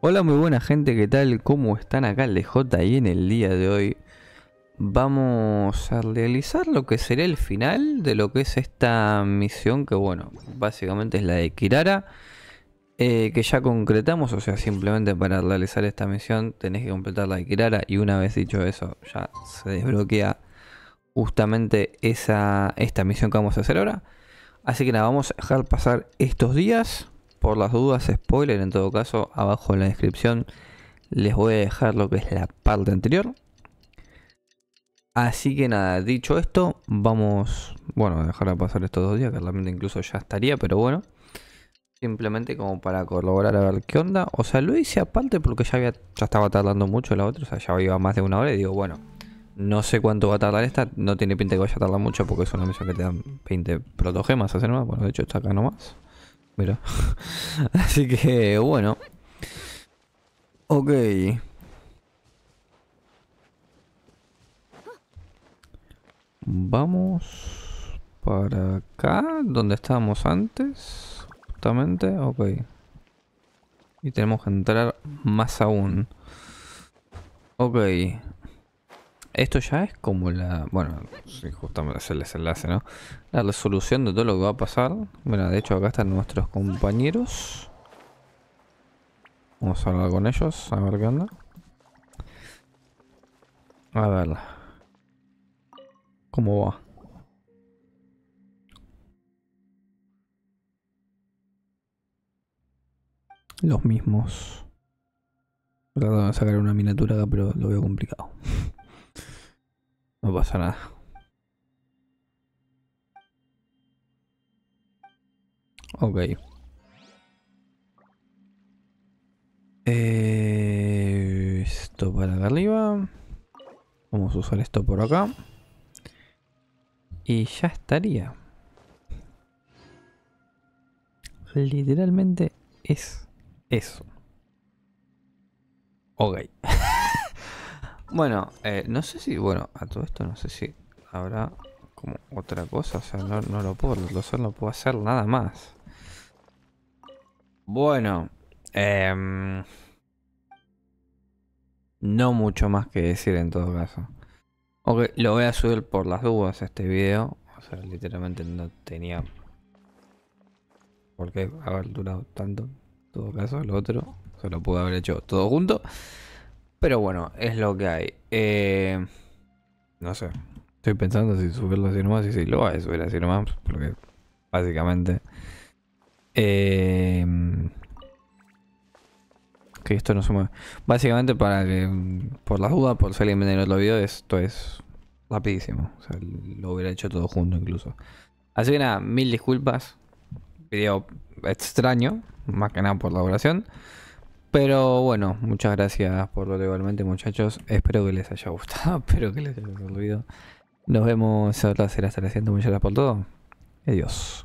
Hola, muy buena gente, ¿qué tal? ¿Cómo están acá el DJ? Y en el día de hoy vamos a realizar lo que será el final de lo que es esta misión, que bueno, básicamente es la de Kirara, eh, que ya concretamos, o sea, simplemente para realizar esta misión tenés que completar la de Kirara y una vez dicho eso ya se desbloquea justamente esa, esta misión que vamos a hacer ahora. Así que nada, vamos a dejar pasar estos días por las dudas, spoiler en todo caso, abajo en la descripción les voy a dejar lo que es la parte anterior. Así que nada, dicho esto, vamos, bueno, a dejar pasar estos dos días, que realmente incluso ya estaría, pero bueno. Simplemente como para corroborar a ver qué onda. O sea, lo hice aparte porque ya, había, estaba tardando mucho la otra, o sea, ya iba más de una hora y digo, bueno, no sé cuánto va a tardar esta, no tiene pinta que vaya a tardar mucho porque es una mesa que te dan 20 protogemas, hacer más. Bueno, de hecho está acá nomás. Mira. Así que, bueno. Ok. Vamos para acá, donde estábamos antes. Justamente, ok. Y tenemos que entrar más aún. Ok esto ya es como la. Bueno, justamente se el desenlace, ¿no? La resolución de todo lo que va a pasar. Bueno, de hecho, acá están nuestros compañeros. Vamos a hablar con ellos, a ver qué onda. A ver. ¿Cómo va? Los mismos. Tratando de sacar una miniatura acá, pero lo veo complicado. No pasa nada. Ok. Eh, esto para acá arriba. Vamos a usar esto por acá. Y ya estaría. Literalmente es eso. Ok. Bueno, eh, no sé si, bueno, a todo esto no sé si habrá como otra cosa. O sea, no, lo puedo, lo, solo no puedo hacer nada más. Bueno, em, no mucho más que decir en todo caso. Ok, lo voy a subir por las dudas este video. O sea, literalmente no tenía por qué haber durado tanto. En todo caso, lo otro se lo pude haber hecho todo junto. Pero bueno, es lo que hay. Eh, no sé. Estoy pensando si subirlo así nomás y si lo voy a subir así nomás. Porque básicamente... Eh, que esto no se mueve. Básicamente para que, por las dudas, por salir en me otro video, esto es rapidísimo. O sea, lo hubiera hecho todo junto incluso. Así que nada, mil disculpas. Video extraño, más que nada por la duración. Pero bueno, muchas gracias por lo igualmente, muchachos. Espero que les haya gustado, espero que les haya servido. Nos vemos otra será hasta la siguiente. Muchas gracias por todo. Adiós.